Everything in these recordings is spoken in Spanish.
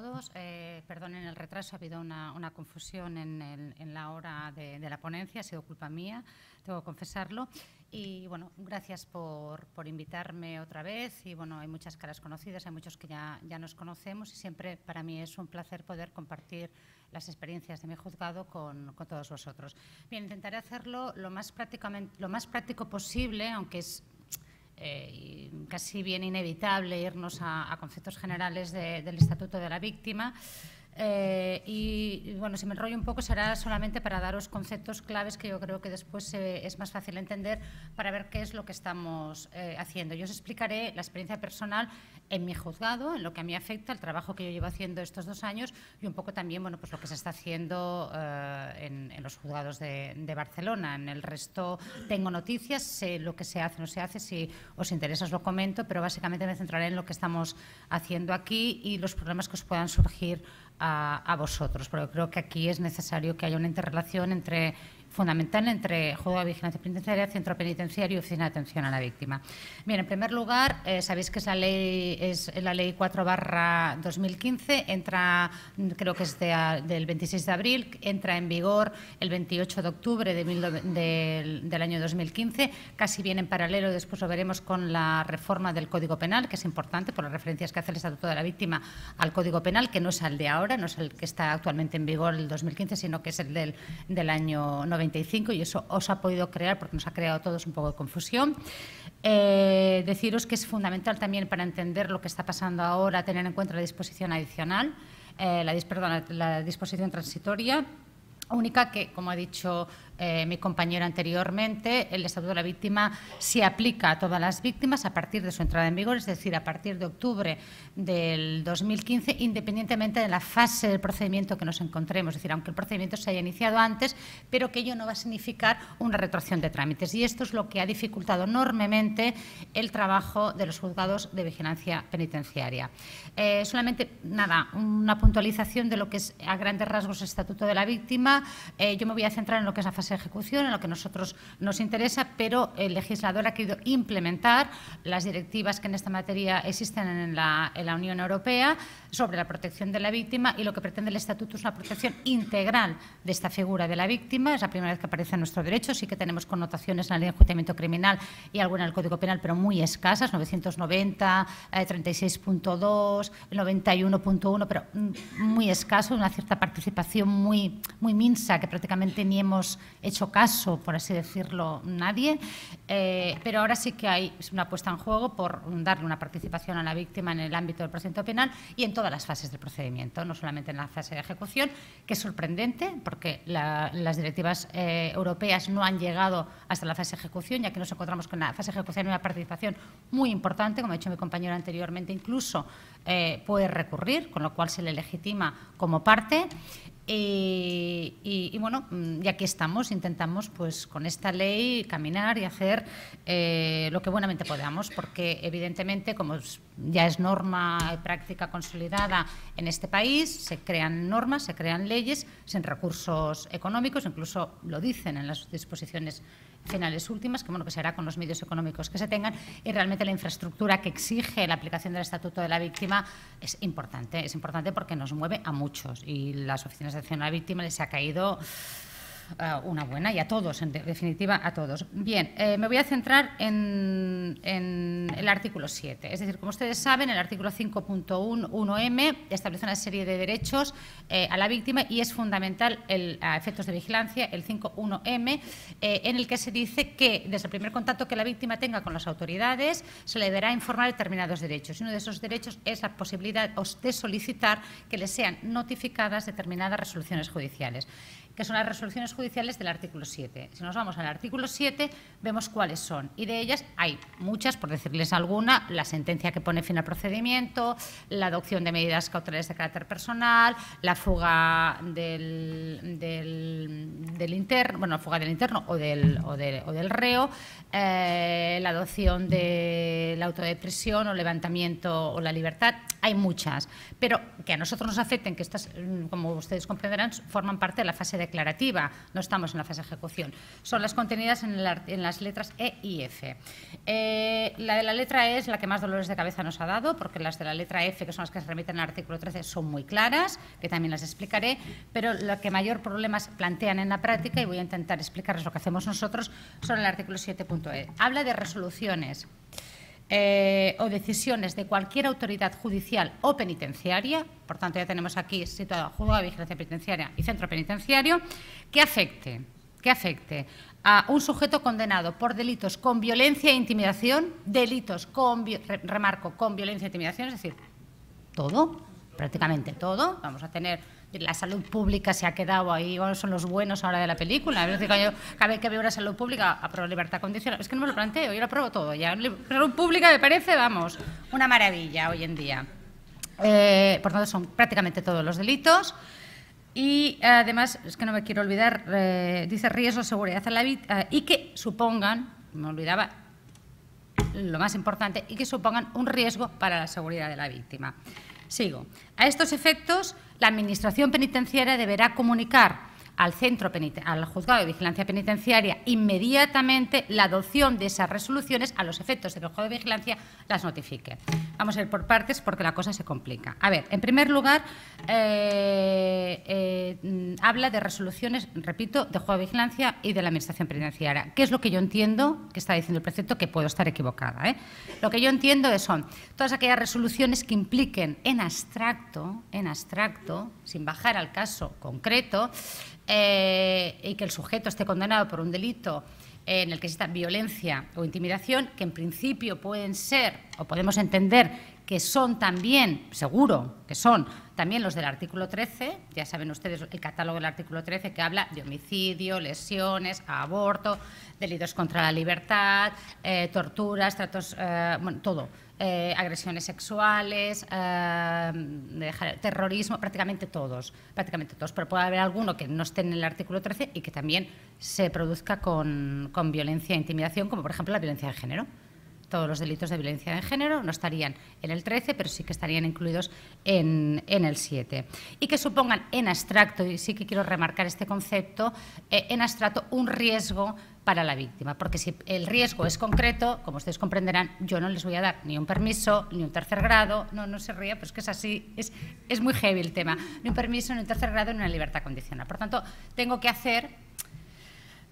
todos. Eh, perdonen el retraso, ha habido una, confusión en, la hora de, la ponencia, ha sido culpa mía, tengo que confesarlo. Y bueno, gracias por, invitarme otra vez. Y bueno, hay muchas caras conocidas, hay muchos que ya, ya nos conocemos y siempre para mí es un placer poder compartir las experiencias de mi juzgado con, con todos vosotros. Bien, intentaré hacerlo lo más, prácticamente, lo más práctico posible, aunque es eh, casi bien inevitable irnos a, conceptos generales del Estatuto de la Víctima, eh, y bueno, si me enrollo un poco será solamente para daros conceptos claves que yo creo que después eh, es más fácil entender para ver qué es lo que estamos eh, haciendo. Yo os explicaré la experiencia personal en mi juzgado, en lo que a mí afecta, el trabajo que yo llevo haciendo estos dos años y un poco también bueno, pues lo que se está haciendo en, los juzgados de, de, Barcelona. En el resto tengo noticias, sé lo que se hace, no se hace, si os interesa os lo comento, pero básicamente me centraré en lo que estamos haciendo aquí y los problemas que os puedan surgir a, vosotros, pero creo que aquí es necesario que haya una interrelación entre fundamental entre juego de vigilancia penitenciaria, centro penitenciario y oficina de atención a la víctima. Bien, en primer lugar, eh, sabéis que esa la ley es la ley 4 2015, entra, creo que es del 26 de abril, entra en vigor el 28 de octubre del año 2015, casi bien en paralelo, después lo veremos con la reforma del Código Penal, que es importante por las referencias que hace el Estatuto de la Víctima al Código Penal, que no es el de ahora, no es el que está actualmente en vigor el 2015, sino que es el del, del año 90 y eso os ha podido crear, porque nos ha creado a todos un poco de confusión. Eh, deciros que es fundamental también para entender lo que está pasando ahora tener en cuenta la disposición adicional, eh, la, la disposición transitoria única que, como ha dicho eh, mi compañero anteriormente, el Estatuto de la Víctima se aplica a todas las víctimas a partir de su entrada en vigor, es decir, a partir de octubre del 2015, independientemente de la fase del procedimiento que nos encontremos. Es decir, aunque el procedimiento se haya iniciado antes, pero que ello no va a significar una retroacción de trámites. Y esto es lo que ha dificultado enormemente el trabajo de los juzgados de vigilancia penitenciaria. Eh, solamente, nada, una puntualización de lo que es a grandes rasgos el Estatuto de la Víctima. Eh, yo me voy a centrar en lo que es la fase ejecución, en lo que a nosotros nos interesa, pero el legislador ha querido implementar las directivas que en esta materia existen en la, Unión Europea sobre la protección de la víctima y lo que pretende el Estatuto es una protección integral de esta figura de la víctima. Es la primera vez que aparece en nuestro derecho, sí que tenemos connotaciones en la ley de criminal y alguna en el Código Penal, pero muy escasas, 990, 36.2, 91.1, pero mm, muy escaso, una cierta participación muy, muy minsa que prácticamente ni hemos, hecho caso, por así decirlo, nadie, eh, pero ahora sí que hay una puesta en juego por darle una participación a la víctima en el ámbito del procedimiento penal y en todas las fases del procedimiento, no solamente en la fase de ejecución, que es sorprendente porque las directivas eh, europeas no han llegado hasta la fase de ejecución, ya que nos encontramos con la fase de ejecución una participación muy importante, como ha dicho mi compañero anteriormente, incluso eh, puede recurrir, con lo cual se le legitima como parte. Eh, y, bueno, mm, y aquí estamos, intentamos pues con esta ley caminar y hacer eh, lo que buenamente podamos, porque evidentemente, como ya es norma y práctica consolidada en este país, se crean normas, se crean leyes sin recursos económicos, incluso lo dicen en las disposiciones finales últimas, que bueno, que se hará con los medios económicos que se tengan, y realmente la infraestructura que exige la aplicación del Estatuto de la Víctima es importante, es importante porque nos mueve a muchos y las oficinas de acción a la víctima les ha caído una buena y a todos, en definitiva, a todos. Bien, eh, me voy a centrar en, el artículo 7. Es decir, como ustedes saben, el artículo 5.1.1m establece una serie de derechos eh, a la víctima y es fundamental el, a efectos de vigilancia, el 5.1m, eh, en el que se dice que desde el primer contacto que la víctima tenga con las autoridades se le deberá informar determinados derechos. Y uno de esos derechos es la posibilidad de solicitar que le sean notificadas determinadas resoluciones judiciales que son las resoluciones judiciales del artículo 7. Si nos vamos al artículo 7, vemos cuáles son. Y de ellas hay muchas, por decirles alguna, la sentencia que pone fin al procedimiento, la adopción de medidas cautelares de carácter personal, la fuga del, interno, bueno, fuga del interno o del, del, reo, eh, la adopción de la autodepresión o levantamiento o la libertad. Hay muchas, pero que a nosotros nos afecten, que estas, mm, como ustedes comprenderán, forman parte de la fase de declarativa, no estamos en la fase de ejecución. Son las contenidas en, las letras E y F. Eh, la de la letra E es la que más dolores de cabeza nos ha dado, porque las de la letra F, que son las que se remiten al artículo 13, son muy claras, que también las explicaré, pero lo que mayor problemas plantean en la práctica, y voy a intentar explicarles lo que hacemos nosotros, son el artículo 7.e. E. Habla de resoluciones. Eh, o decisiones de cualquier autoridad judicial o penitenciaria, por tanto ya tenemos aquí situado juzgado de vigilancia penitenciaria y centro penitenciario, que afecte, que afecte a un sujeto condenado por delitos con violencia e intimidación, delitos con, remarco, con violencia e intimidación, es decir, todo, prácticamente todo, vamos a tener la salud pública se ha quedado ahí, son los buenos ahora de la película. Es cada vez que veo la salud pública, apruebo libertad condicional. Es que no me lo planteo, yo lo apruebo todo. Ya salud pública me parece, vamos, una maravilla hoy en día. Eh, por tanto, son prácticamente todos los delitos. Y además, es que no me quiero olvidar, eh, dice riesgo, seguridad a la víctima... Eh, y que supongan, me olvidaba lo más importante, y que supongan un riesgo para la seguridad de la víctima. Sigo. A estos efectos, la Administración Penitenciaria deberá comunicar al, centro al juzgado de vigilancia penitenciaria inmediatamente la adopción de esas resoluciones a los efectos del juego de vigilancia las notifique. Vamos a ir por partes porque la cosa se complica. A ver, en primer lugar, eh, eh, habla de resoluciones, repito, de juego de vigilancia y de la Administración Penitenciaria. ¿Qué es lo que yo entiendo que está diciendo el precepto? Que puedo estar equivocada. ¿eh? Lo que yo entiendo son todas aquellas resoluciones que impliquen en abstracto, en abstracto, sin bajar al caso concreto, eh, y que el sujeto esté condenado por un delito en el que exista violencia o intimidación, que en principio pueden ser, o podemos entender que son también, seguro que son, también los del artículo 13, ya saben ustedes el catálogo del artículo 13 que habla de homicidio, lesiones, aborto, delitos contra la libertad, eh, torturas, tratos, eh, bueno, todo. Eh, agresiones sexuales, eh, terrorismo, prácticamente todos, prácticamente todos. Pero puede haber alguno que no esté en el artículo 13 y que también se produzca con violencia e intimidación, como por ejemplo la violencia de género todos los delitos de violencia de género no estarían en el 13, pero sí que estarían incluidos en, el 7. Y que supongan en abstracto, y sí que quiero remarcar este concepto, eh, en abstracto un riesgo para la víctima, porque si el riesgo es concreto, como ustedes comprenderán, yo no les voy a dar ni un permiso, ni un tercer grado, no, no se ría, pero es que es así, es, es muy heavy el tema, ni un permiso, ni un tercer grado, ni una libertad condicional. Por tanto, tengo que hacer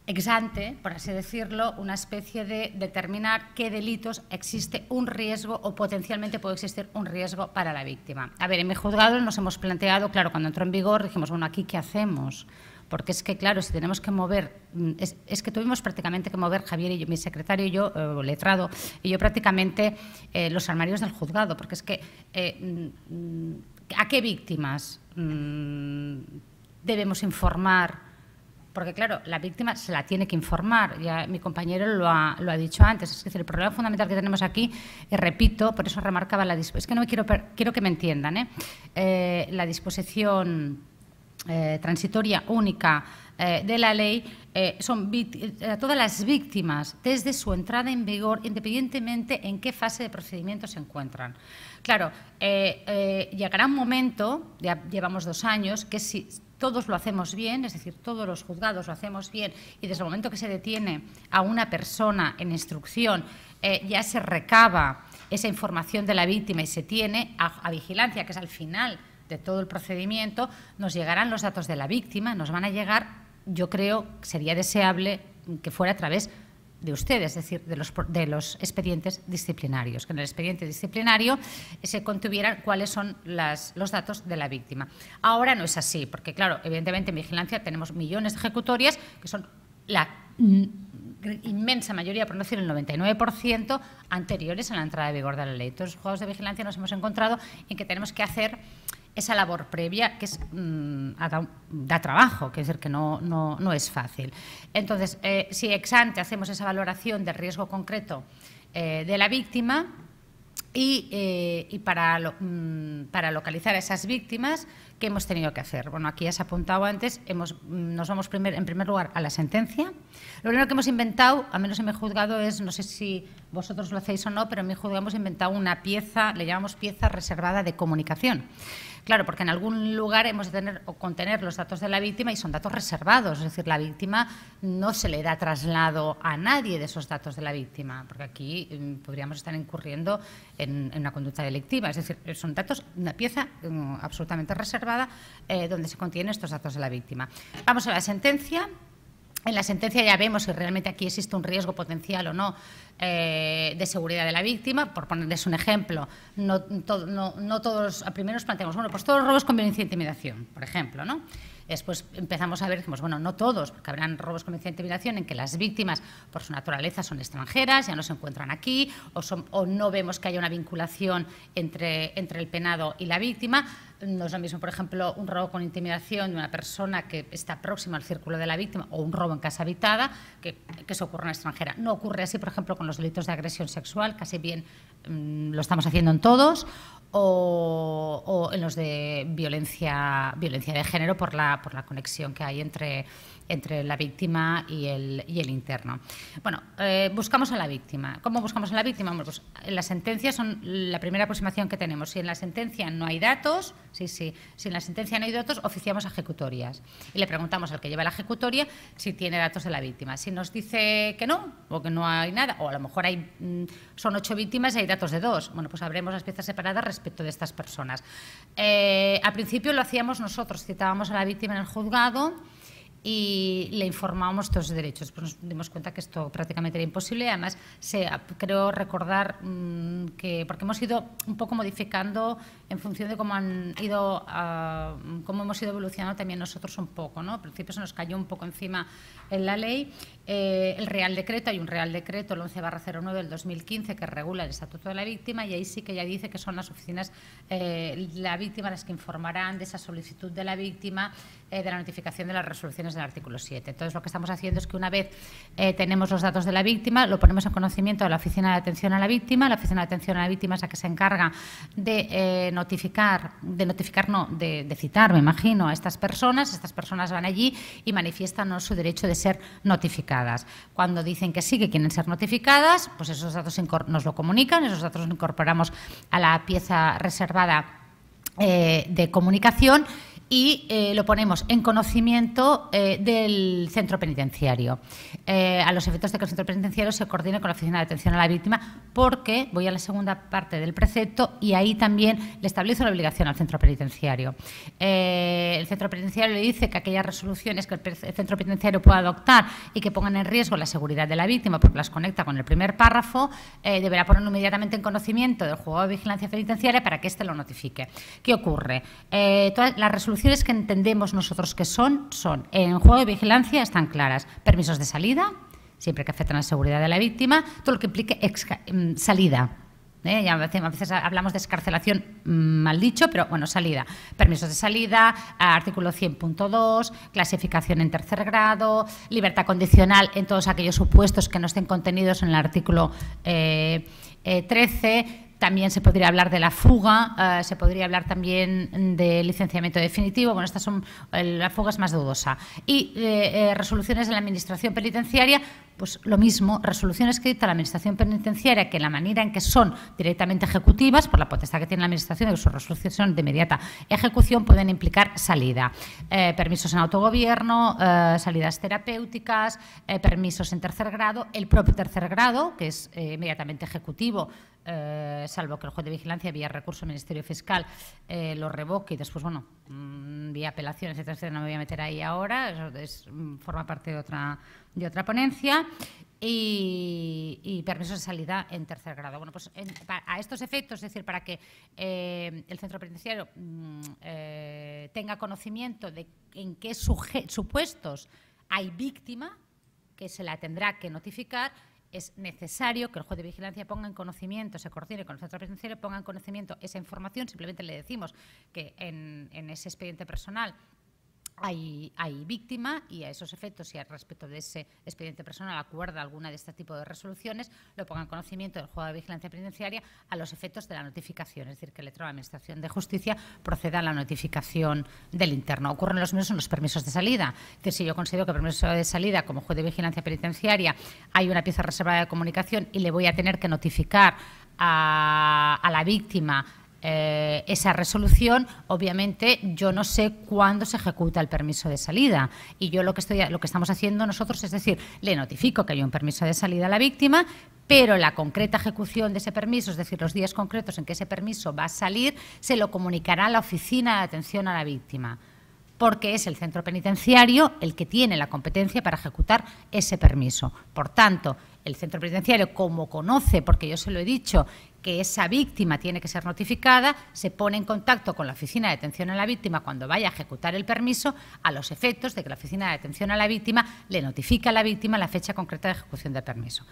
ex ante, por así decirlo, una especie de determinar qué delitos existe un riesgo o potencialmente puede existir un riesgo para la víctima. A ver, en mi juzgado nos hemos planteado, claro, cuando entró en vigor dijimos, bueno, aquí qué hacemos porque es que, claro, si tenemos que mover, mm, es, que tuvimos prácticamente que mover Javier y yo, mi secretario y yo, eh, letrado, y yo prácticamente eh, los armarios del juzgado, porque es que, eh, mm, mm, ¿a qué víctimas debemos informar? Porque claro, la víctima se la tiene que informar, ya mi compañero lo ha, dicho antes, es decir, el problema fundamental que tenemos aquí, y repito, por eso remarcaba la disposición, es que no me quiero, quiero que me entiendan, ¿eh? Eh, la disposición eh, transitoria única de la ley son a todas las víctimas desde su entrada en vigor, independientemente en qué fase de procedimiento se encuentran. Claro, llegará un momento, ya llevamos dos años, que si todos lo hacemos bien, es decir, todos los juzgados lo hacemos bien, y desde el momento que se detiene a una persona en instrucción, eh, ya se recaba esa información de la víctima y se tiene a, vigilancia, que es al final de todo el procedimiento, nos llegarán los datos de la víctima, nos van a llegar, yo creo, que sería deseable que fuera a través de ustedes, es decir, de los, de los expedientes disciplinarios, que en el expediente disciplinario se contuvieran cuáles son los datos de la víctima. Ahora no es así, porque claro, evidentemente en vigilancia tenemos millones de ejecutorias, que son la inmensa mayoría, por no decir el 99%, anteriores a la entrada de vigor de la ley. Todos los juegos de vigilancia nos hemos encontrado en que tenemos que hacer esa labor previa que es, mm, da, trabajo, que es decir, que no, es fácil. Entonces, eh, si ex ante hacemos esa valoración del riesgo concreto eh, de la víctima y, eh, para, mm, para localizar a esas víctimas, ¿qué hemos tenido que hacer? Bueno, aquí has apuntado antes, hemos, mm, nos vamos primer, en primer lugar a la sentencia. Lo primero que hemos inventado, a menos en mi juzgado, es, no sé si vosotros lo hacéis o no, pero en mi juzgado hemos inventado una pieza, le llamamos pieza reservada de comunicación. Claro, porque en algún lugar hemos de tener o contener los datos de la víctima y son datos reservados, es decir, la víctima no se le da traslado a nadie de esos datos de la víctima, porque aquí mm, podríamos estar incurriendo en, una conducta delictiva, es decir, eh, son datos, una pieza mm, absolutamente reservada eh, donde se contienen estos datos de la víctima. Vamos a la sentencia. En la sentencia ya vemos si realmente aquí existe un riesgo potencial o no eh, de seguridad de la víctima. Por ponerles un ejemplo, no, no, todos, primero nos planteamos, bueno, pues todos los robos con violencia e intimidación, por ejemplo, ¿no? Después empezamos a ver, dijimos, bueno, no todos, porque habrán robos con violencia e intimidación en que las víctimas, por su naturaleza, son extranjeras, ya no se encuentran aquí, o, no vemos que haya una vinculación entre el penado y la víctima no es lo mismo, por ejemplo, un robo con intimidación de una persona que está próxima al círculo de la víctima o un robo en casa habitada que, que se ocurre en extranjera. No ocurre así, por ejemplo, con los delitos de agresión sexual, casi bien mm, lo estamos haciendo en todos, o, en los de violencia, violencia de género por la, por la conexión que hay entre entre la víctima y el, y el interno. Bueno, eh, buscamos a la víctima. ¿Cómo buscamos a la víctima? Bueno, pues, las sentencias son la primera aproximación que tenemos. Si en la sentencia no hay datos, sí, sí, si en la sentencia no hay datos, oficiamos a ejecutorias y le preguntamos al que lleva la ejecutoria si tiene datos de la víctima. Si nos dice que no, o que no hay nada, o a lo mejor hay, mm, son ocho víctimas y hay datos de dos, bueno, pues abremos las piezas separadas respecto de estas personas. Eh, al principio lo hacíamos nosotros, citábamos a la víctima en el juzgado y le informamos todos derechos. Pues nos dimos cuenta que esto prácticamente era imposible. Además, creo recordar mm, que, porque hemos ido un poco modificando en función de cómo han ido, ah, hemos ido evolucionando también nosotros un poco. ¿no? Al principio se nos cayó un poco encima en la ley. Eh, el Real Decreto, hay un Real Decreto, el 11-09 del 2015, que regula el Estatuto de la Víctima y ahí sí que ya dice que son las oficinas, eh, la víctima las que informarán de esa solicitud de la víctima eh, de la notificación de las resoluciones del artículo 7. Entonces, lo que estamos haciendo es que una vez tenemos los datos de la víctima, lo ponemos en conocimiento de la Oficina de Atención a la Víctima. La Oficina de Atención a la Víctima es la que se encarga de de notificar no, de, citar, me imagino, a estas personas, estas personas van allí y manifiestan su derecho de ser notificadas. Cuando dicen que sí, que quieren ser notificadas, pues esos datos nos lo comunican, esos datos los incorporamos a la pieza reservada eh, de comunicación y eh, lo ponemos en conocimiento eh, del centro penitenciario. Eh, a los efectos de que el centro penitenciario se coordine con la Oficina de Atención a la Víctima, porque voy a la segunda parte del precepto y ahí también le establezco la obligación al centro penitenciario. el centro penitenciario le dice que aquellas resoluciones que el centro penitenciario pueda adoptar y que pongan en riesgo la seguridad de la víctima, porque las conecta con el primer párrafo, deberá ponerlo inmediatamente en conocimiento del juego de vigilancia penitenciaria para que éste lo notifique. ¿Qué ocurre? todas las resoluciones que entendemos nosotros que son, son, en juego de vigilancia están claras, permisos de salida, siempre que afectan a la seguridad de la víctima, todo lo que implique mm, salida. ¿eh? Ya a, veces, hablamos de escarcelación, mm, mal dicho, pero bueno, salida. Permisos de salida, artículo 100.2, clasificación en tercer grado, libertad condicional en todos aquellos supuestos que no estén contenidos en el artículo 13 eh, eh, también se podría hablar de la fuga, eh, se podría hablar también de licenciamiento definitivo. Bueno, estas son, eh, la fuga es más dudosa. Y eh, resoluciones de la Administración Penitenciaria pues lo mismo, resolución escrita a la Administración Penitenciaria que la manera en que son directamente ejecutivas, por la potestad que tiene la Administración de resoluciones son de inmediata ejecución, pueden implicar salida. Eh, permisos en autogobierno, eh, salidas terapéuticas, eh, permisos en tercer grado, el propio tercer grado, que es inmediatamente ejecutivo, salvo que el juez de vigilancia vía recurso Ministerio Fiscal lo revoque y después, bueno, mm, vía apelaciones, etcétera, no me voy a meter ahí ahora, eso es, mm, forma parte de otra de otra ponencia y, permisos de salida en tercer grado. Bueno, pues a estos efectos, es decir, para que eh, el centro penitenciario mm, eh, tenga conocimiento de en qué supuestos hay víctima, que se la tendrá que notificar, es necesario que el juez de vigilancia ponga en conocimiento, se coordine con el centro penitenciario, ponga en conocimiento esa información. Simplemente le decimos que en ese expediente personal hay, hay, víctima y a esos efectos y al respecto de ese expediente personal acuerda alguna de este tipo de resoluciones, lo ponga en conocimiento del juez de vigilancia penitenciaria a los efectos de la notificación, es decir, que el letrado de Administración de Justicia proceda a la notificación del interno. Ocurren los mismos en los permisos de salida. que si yo considero que el permiso de salida, como juez de vigilancia penitenciaria, hay una pieza reservada de comunicación y le voy a tener que notificar a, a la víctima eh, esa resolución, obviamente yo no sé cuándo se ejecuta el permiso de salida. Y yo lo que, estoy, lo que estamos haciendo nosotros es decir, le notifico que hay un permiso de salida a la víctima, pero la concreta ejecución de ese permiso, es decir, los días concretos en que ese permiso va a salir, se lo comunicará a la oficina de atención a la víctima porque es el centro penitenciario el que tiene la competencia para ejecutar ese permiso. Por tanto, el centro penitenciario, como conoce, porque yo se lo he dicho, que esa víctima tiene que ser notificada, se pone en contacto con la oficina de atención a la víctima cuando vaya a ejecutar el permiso, a los efectos de que la oficina de atención a la víctima le notifica a la víctima la fecha concreta de ejecución del permiso.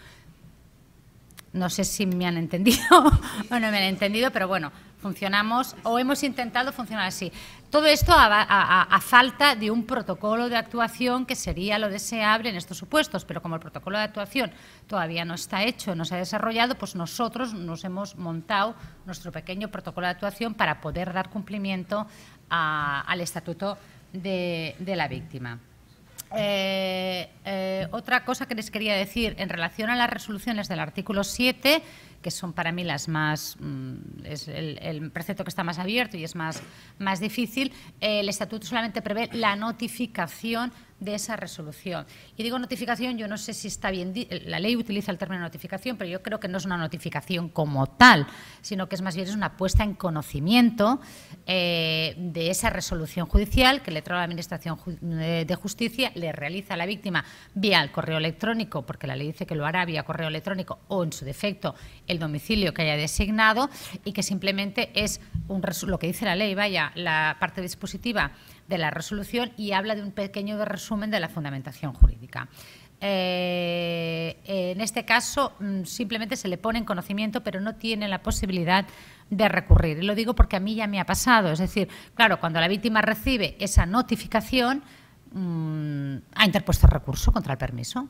No sé si me han entendido o no me han entendido, pero bueno, funcionamos o hemos intentado funcionar así. Todo esto a, falta de un protocolo de actuación que sería lo deseable en estos supuestos, pero como el protocolo de actuación todavía no está hecho, no se ha desarrollado, pues nosotros nos hemos montado nuestro pequeño protocolo de actuación para poder dar cumplimiento al estatuto de la víctima. Eh, eh, otra cosa que les quería decir en relación a las resoluciones del artículo 7, que son para mí las más, mm, es el, precepto que está más abierto y es más, más difícil, eh, el estatuto solamente prevé la notificación de esa resolución. Y digo notificación, yo no sé si está bien, la ley utiliza el término notificación, pero yo creo que no es una notificación como tal, sino que es más bien es una puesta en conocimiento eh, de esa resolución judicial que le trae la Administración eh, de Justicia le realiza a la víctima vía el correo electrónico, porque la ley dice que lo hará vía correo electrónico o, en su defecto, el domicilio que haya designado y que simplemente es lo que dice la ley, vaya, la parte dispositiva de la resolución y habla de un pequeño resumen de la fundamentación jurídica. Eh, en este caso mm, simplemente se le pone en conocimiento, pero no tiene la posibilidad de recurrir. Y lo digo porque a mí ya me ha pasado. Es decir, claro, cuando la víctima recibe esa notificación, mm, ha interpuesto recurso contra el permiso.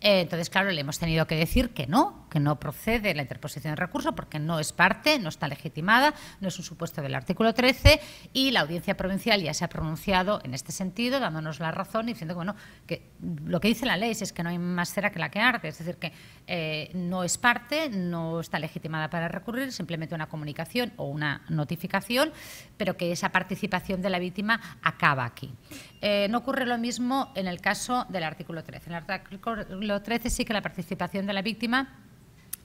Eh, entonces, claro, le hemos tenido que decir que no, que no procede la interposición de recurso porque no es parte, no está legitimada, no es un supuesto del artículo 13 y la audiencia provincial ya se ha pronunciado en este sentido, dándonos la razón y diciendo que, bueno, que lo que dice la ley es que no hay más cera que la que arde, es decir, que eh, no es parte, no está legitimada para recurrir, simplemente una comunicación o una notificación, pero que esa participación de la víctima acaba aquí. Eh, no ocurre lo mismo en el caso del artículo 13. En el artículo 13 sí que la participación de la víctima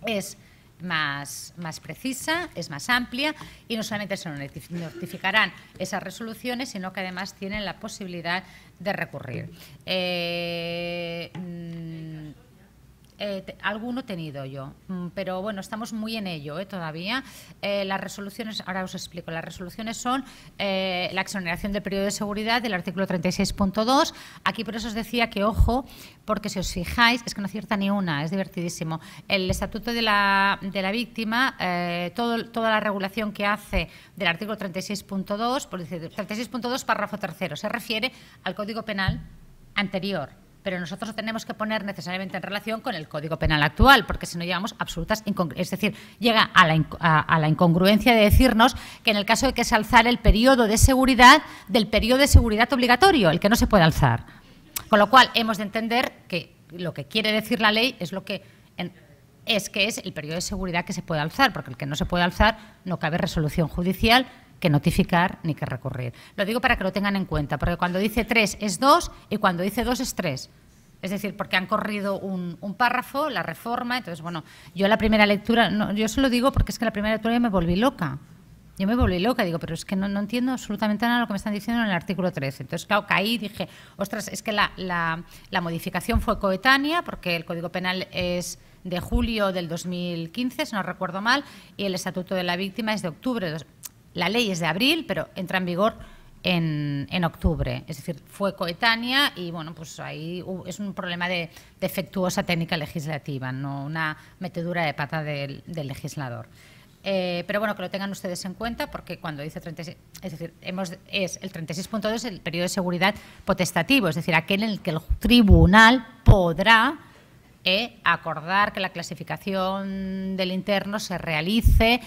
es más, más precisa, es más amplia y no solamente se notificarán esas resoluciones, sino que además tienen la posibilidad de recurrir. Eh, eh, alguno tenido yo, mm, pero bueno, estamos muy en ello eh, todavía. Eh, las resoluciones, ahora os explico, las resoluciones son la exoneración del periodo de seguridad del artículo 36.2. Aquí por eso os decía que, ojo, porque si os fijáis, es que no acierta ni una, es divertidísimo. El estatuto de la, de la víctima, todo, toda la regulación que hace del artículo 36.2, 36.2 párrafo tercero, se refiere al Código Penal anterior pero nosotros lo tenemos que poner necesariamente en relación con el Código Penal actual, porque si no llegamos absolutas incongruencias. Es decir, llega a la, incongruencia de decirnos que en el caso de que se alzara el periodo de seguridad del periodo de seguridad obligatorio, el que no se puede alzar. Con lo cual, hemos de entender que lo que quiere decir la ley es lo que... es que es el periodo de seguridad que se puede alzar, porque el que no se puede alzar no cabe resolución judicial que notificar ni que recurrir. Lo digo para que lo tengan en cuenta, porque cuando dice tres es dos y cuando dice dos es tres. Es decir, porque han corrido un, párrafo, la reforma. Entonces, bueno, yo la primera lectura, yo se lo digo porque es que la primera lectura me volví loca. Yo me volví loca, digo, pero es que no, entiendo absolutamente nada de lo que me están diciendo en el artículo 13. Entonces, claro, caí y dije, ostras, es que la, modificación fue coetánea porque el Código Penal es de julio del 2015, si no recuerdo mal, y el Estatuto de la Víctima es de octubre. La ley es de abril, pero entra en vigor en, octubre. Es decir, fue coetánea y bueno, pues ahí es un problema de defectuosa técnica legislativa, no una metedura de pata del, legislador. Eh, pero bueno, que lo tengan ustedes en cuenta porque cuando dice 36, es decir, hemos, es el 36.2 el periodo de seguridad potestativo, es decir, aquel en el que el tribunal podrá eh, acordar que la clasificación del interno se realice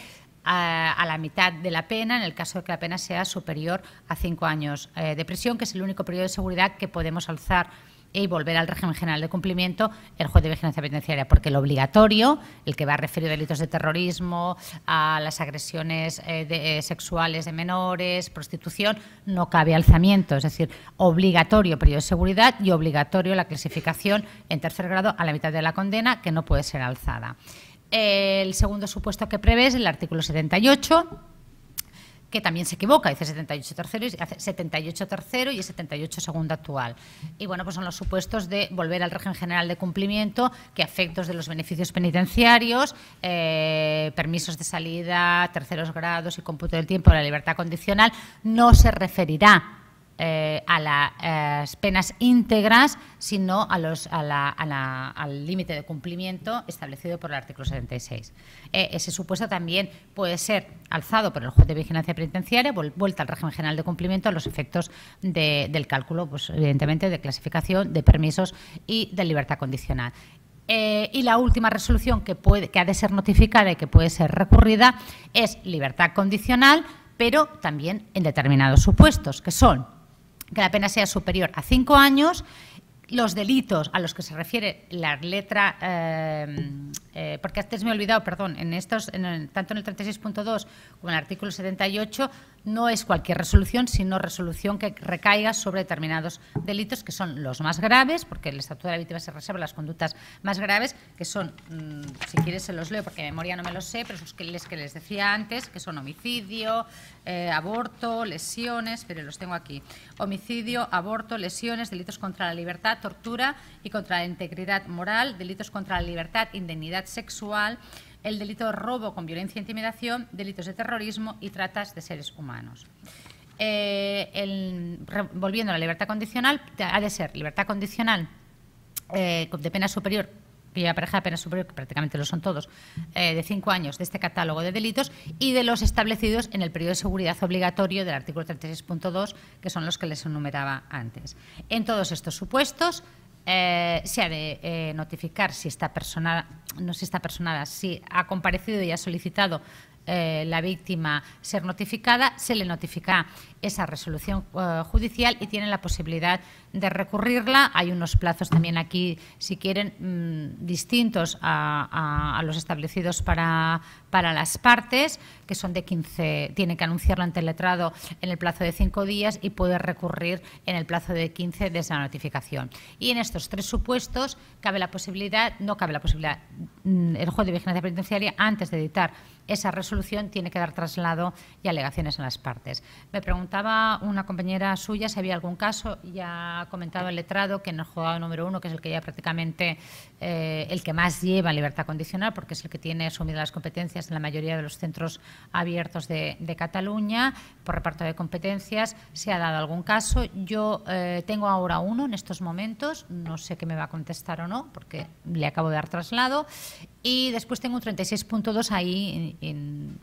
a, la mitad de la pena en el caso de que la pena sea superior a cinco años eh, de prisión, que es el único periodo de seguridad que podemos alzar y volver al régimen general de cumplimiento el juez de vigilancia penitenciaria, porque el obligatorio, el que va a referir a delitos de terrorismo, a las agresiones eh, eh, sexuales de menores, prostitución, no cabe alzamiento. Es decir, obligatorio periodo de seguridad y obligatorio la clasificación en tercer grado a la mitad de la condena, que no puede ser alzada el segundo supuesto que prevé es el artículo 78, que también se equivoca, dice 78 tercero y 78 tercero y 78 segundo actual. Y bueno, pues son los supuestos de volver al régimen general de cumplimiento que afectos de los beneficios penitenciarios, eh, permisos de salida, terceros grados y cómputo del tiempo de la libertad condicional no se referirá eh, a las eh, penas íntegras, sino a los, al límite de cumplimiento establecido por el artículo 76. Eh, ese supuesto también puede ser alzado por el juez de vigilancia penitenciaria, vuelta al régimen general de cumplimiento a los efectos del cálculo, pues, evidentemente, de clasificación, de permisos y de libertad condicional. y la última resolución que, puede, que ha de ser notificada y que puede ser recurrida es libertad condicional, pero también en determinados supuestos, que son que la pena sea superior a cinco años los delitos a los que se refiere la letra, eh, eh, porque antes me he olvidado, perdón, en estos, en tanto en el 36.2 como en el artículo 78, no es cualquier resolución, sino resolución que recaiga sobre determinados delitos que son los más graves, porque el Estatuto de la Víctima se reserva las conductas más graves, que son, mm, si quieres se los leo porque de memoria no me los sé, pero esos que les, que les decía antes, que son homicidio, eh, aborto, lesiones, pero los tengo aquí. Homicidio, aborto, lesiones, delitos contra la libertad, tortura y contra la integridad moral, delitos contra la libertad, indemnidad sexual, el delito de robo con violencia e intimidación, delitos de terrorismo y tratas de seres humanos. Eh, volviendo a la libertad condicional, ha de ser libertad condicional eh, de pena superior ya pareja de pena superior, que prácticamente lo son todos, eh, de cinco años de este catálogo de delitos y de los establecidos en el periodo de seguridad obligatorio del artículo 36.2, que son los que les enumeraba antes. En todos estos supuestos, eh, se ha de eh, notificar si esta persona, no si esta persona, si ha comparecido y ha solicitado eh, la víctima ser notificada, se le notifica esa resolución judicial y tiene la posibilidad de recurrirla. Hay unos plazos también aquí, si quieren, mm, distintos a, los establecidos para, para las partes, que son de 15, tiene que anunciarlo ante el letrado en el plazo de cinco días y puede recurrir en el plazo de 15 de la notificación. Y en estos tres supuestos cabe la posibilidad, no cabe la posibilidad, mm, el juez de vigilancia penitenciaria, antes de editar esa resolución tiene que dar traslado y alegaciones a las partes. Me preguntaba una compañera suya si había algún caso, ya ha comentado el letrado que en el juzgado número uno, que es el que ya prácticamente eh, el que más lleva libertad condicional, porque es el que tiene asumidas las competencias en la mayoría de los centros abiertos de, Cataluña, por reparto de competencias, se ha dado algún caso. Yo eh, tengo ahora uno en estos momentos, no sé qué me va a contestar o no, porque le acabo de dar traslado. Y después tengo un 36.2 ahí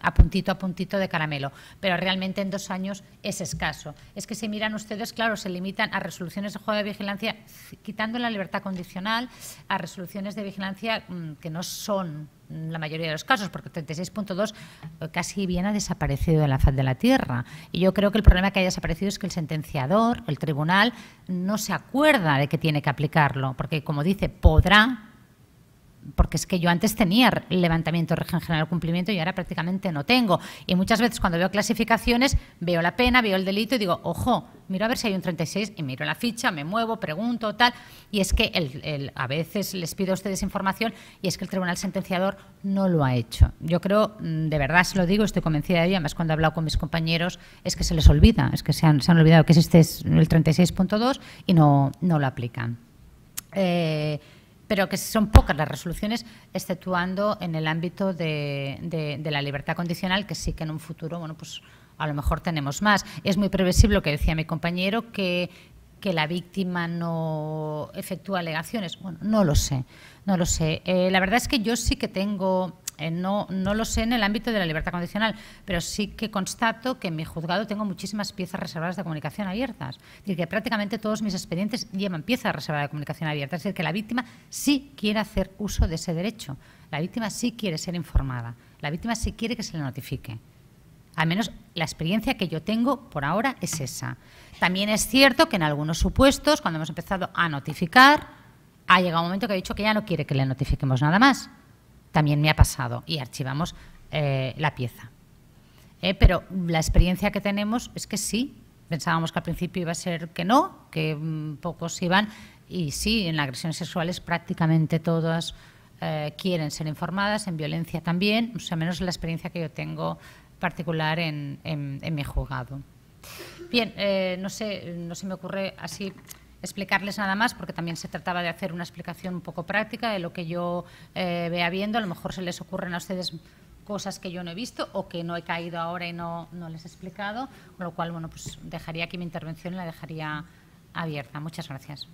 a puntito a puntito de caramelo. Pero realmente en dos años es escaso. Es que si miran ustedes, claro, se limitan a resoluciones de juego de vigilancia, quitando la libertad condicional a resoluciones de vigilancia mm, que no son la mayoría de los casos, porque 36.2 eh, casi bien ha desaparecido de la faz de la tierra. Y yo creo que el problema que haya desaparecido es que el sentenciador, el tribunal, no se acuerda de que tiene que aplicarlo, porque como dice, podrá, porque es que yo antes tenía levantamiento, régimen general, cumplimiento y ahora prácticamente no tengo. Y muchas veces cuando veo clasificaciones, veo la pena, veo el delito y digo, ojo, miro a ver si hay un 36 y miro la ficha, me muevo, pregunto, tal. Y es que a veces les pido a ustedes información y es que el tribunal sentenciador no lo ha hecho. Yo creo, mm, de verdad se lo digo, estoy convencida de ello, además cuando he hablado con mis compañeros, es que se les olvida, es que se han, se han olvidado que existe el 36.2 y no, no lo aplican. Eh, pero que son pocas las resoluciones, exceptuando en el ámbito de, la libertad condicional, que sí que en un futuro, bueno, pues a lo mejor tenemos más. Es muy previsible lo que decía mi compañero, que, que la víctima no efectúa alegaciones. Bueno, no lo sé, no lo sé. Eh, la verdad es que yo sí que tengo eh, no, lo sé en el ámbito de la libertad condicional, pero sí que constato que en mi juzgado tengo muchísimas piezas reservadas de comunicación abiertas. Es decir, que prácticamente todos mis expedientes llevan piezas reservadas de comunicación abierta. Es decir, que la víctima sí quiere hacer uso de ese derecho. La víctima sí quiere ser informada. La víctima sí quiere que se le notifique. Al menos la experiencia que yo tengo por ahora es esa. También es cierto que en algunos supuestos, cuando hemos empezado a notificar, ha llegado un momento que ha dicho que ya no quiere que le notifiquemos nada más también me ha pasado y archivamos eh, la pieza. Eh, pero la experiencia que tenemos es que sí, pensábamos que al principio iba a ser que no, que mm, pocos iban, y sí, en agresiones sexuales prácticamente todas eh, quieren ser informadas, en violencia también, o sea, menos la experiencia que yo tengo particular en, mi juzgado. Bien, no sé, no se me ocurre así explicarles nada más, porque también se trataba de hacer una explicación un poco práctica de lo que yo eh, vea viendo. A lo mejor se les ocurren a ustedes cosas que yo no he visto o que no he caído ahora y no, no les he explicado, con lo cual, bueno, pues dejaría aquí mi intervención y la dejaría abierta. Muchas gracias.